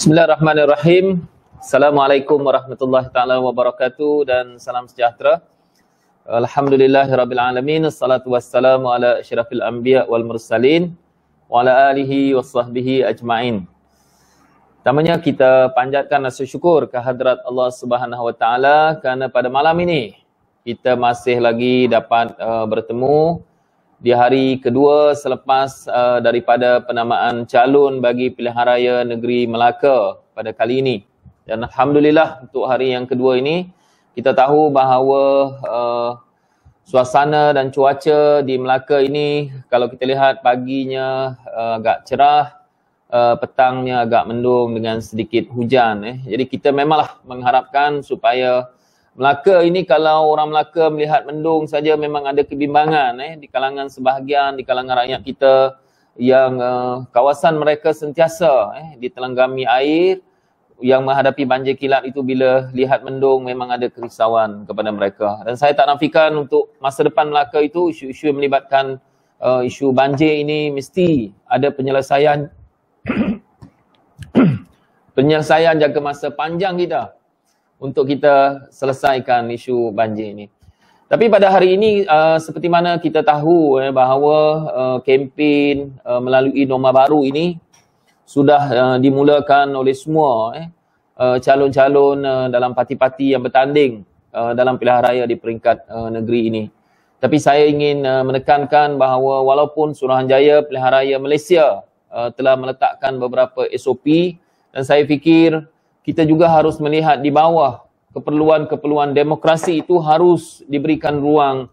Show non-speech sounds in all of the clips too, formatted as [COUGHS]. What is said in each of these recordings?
Bismillahirrahmanirrahim. Assalamualaikum warahmatullahi taala wabarakatuh dan salam sejahtera. Alhamdulillahirabbil alamin. Assalatu wassalamu ala asyrafil anbiya wal mursalin wa ala alihi washabbihi ajmain. Tamanya kita panjatkan rasa syukur kehadrat Allah Subhanahu wa taala kerana pada malam ini kita masih lagi dapat uh, bertemu di hari kedua selepas uh, daripada penamaan calon bagi pilihan raya negeri Melaka pada kali ini. Dan Alhamdulillah untuk hari yang kedua ini, kita tahu bahawa uh, suasana dan cuaca di Melaka ini kalau kita lihat paginya uh, agak cerah, uh, petangnya agak mendung dengan sedikit hujan. Eh. Jadi kita memanglah mengharapkan supaya Melaka ini kalau orang Melaka melihat mendung saja memang ada kebimbangan eh di kalangan sebahagian di kalangan rakyat kita yang uh, kawasan mereka sentiasa eh ditelenggami air yang menghadapi banjir kilat itu bila lihat mendung memang ada kerisauan kepada mereka dan saya tak nafikan untuk masa depan Melaka itu isu-isu yang melibatkan uh, isu banjir ini mesti ada penyelesaian [COUGHS] penyelesaian jangka masa panjang kita untuk kita selesaikan isu banjir ini. Tapi pada hari ini uh, seperti mana kita tahu eh, bahawa uh, kempen uh, melalui norma baru ini sudah uh, dimulakan oleh semua eh, uh, calon-calon uh, dalam parti-parti yang bertanding uh, dalam pilihan raya di peringkat uh, negeri ini. Tapi saya ingin uh, menekankan bahawa walaupun Suruhanjaya Pilihan Raya Malaysia uh, telah meletakkan beberapa SOP dan saya fikir kita juga harus melihat di bawah keperluan-keperluan demokrasi itu harus diberikan ruang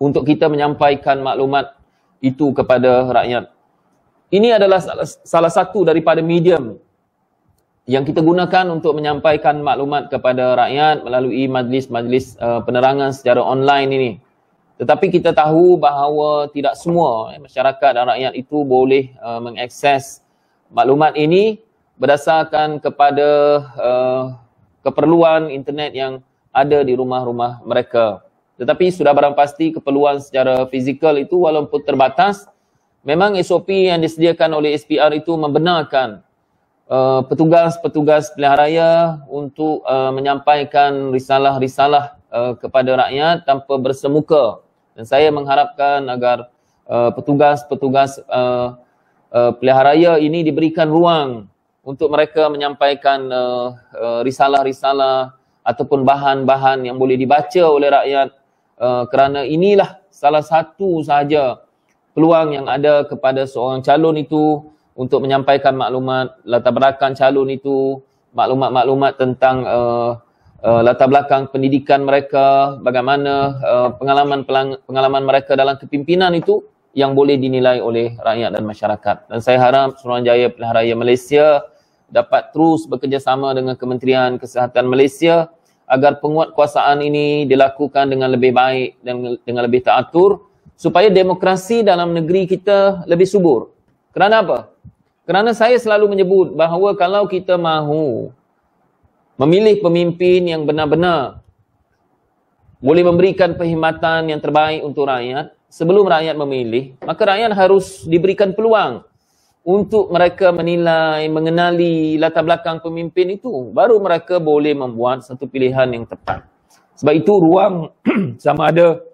untuk kita menyampaikan maklumat itu kepada rakyat. Ini adalah salah satu daripada medium yang kita gunakan untuk menyampaikan maklumat kepada rakyat melalui majlis-majlis uh, penerangan secara online ini. Tetapi kita tahu bahawa tidak semua eh, masyarakat dan rakyat itu boleh uh, mengakses maklumat ini berdasarkan kepada uh, keperluan internet yang ada di rumah-rumah mereka. Tetapi sudah barang pasti keperluan secara fizikal itu walaupun terbatas, memang SOP yang disediakan oleh SPR itu membenarkan uh, petugas-petugas uh, pilihan raya untuk uh, menyampaikan risalah-risalah uh, kepada rakyat tanpa bersemuka. Dan saya mengharapkan agar uh, petugas-petugas uh, uh, uh, pilihan raya ini diberikan ruang untuk mereka menyampaikan risalah-risalah uh, uh, ataupun bahan-bahan yang boleh dibaca oleh rakyat uh, kerana inilah salah satu sahaja peluang yang ada kepada seorang calon itu untuk menyampaikan maklumat latar belakang calon itu maklumat-maklumat tentang uh, uh, latar belakang pendidikan mereka bagaimana uh, pengalaman pengalaman mereka dalam kepimpinan itu yang boleh dinilai oleh rakyat dan masyarakat dan saya harap Suruhanjaya Pilihan Raya Malaysia dapat terus bekerjasama dengan Kementerian Kesihatan Malaysia agar penguatkuasaan ini dilakukan dengan lebih baik dan dengan lebih teratur supaya demokrasi dalam negeri kita lebih subur. Kerana apa? Kerana saya selalu menyebut bahawa kalau kita mahu memilih pemimpin yang benar-benar boleh memberikan perkhidmatan yang terbaik untuk rakyat sebelum rakyat memilih, maka rakyat harus diberikan peluang untuk mereka menilai, mengenali latar belakang pemimpin itu, baru mereka boleh membuat satu pilihan yang tepat. Sebab itu ruang [CLEARS THROAT] sama ada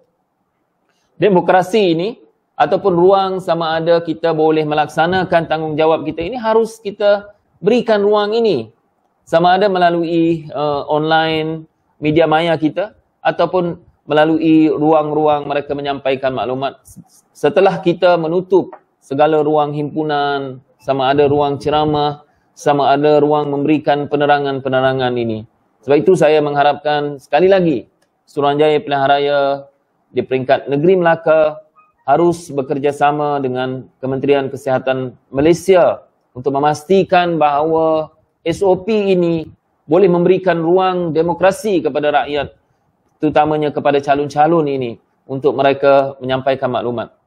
demokrasi ini ataupun ruang sama ada kita boleh melaksanakan tanggungjawab kita ini harus kita berikan ruang ini sama ada melalui uh, online media maya kita ataupun melalui ruang-ruang mereka menyampaikan maklumat setelah kita menutup segala ruang himpunan, sama ada ruang ceramah, sama ada ruang memberikan penerangan-penerangan ini. Sebab itu saya mengharapkan sekali lagi Suruhanjaya Pilihan Raya di peringkat negeri Melaka harus bekerjasama dengan Kementerian Kesihatan Malaysia untuk memastikan bahawa SOP ini boleh memberikan ruang demokrasi kepada rakyat terutamanya kepada calon-calon ini untuk mereka menyampaikan maklumat.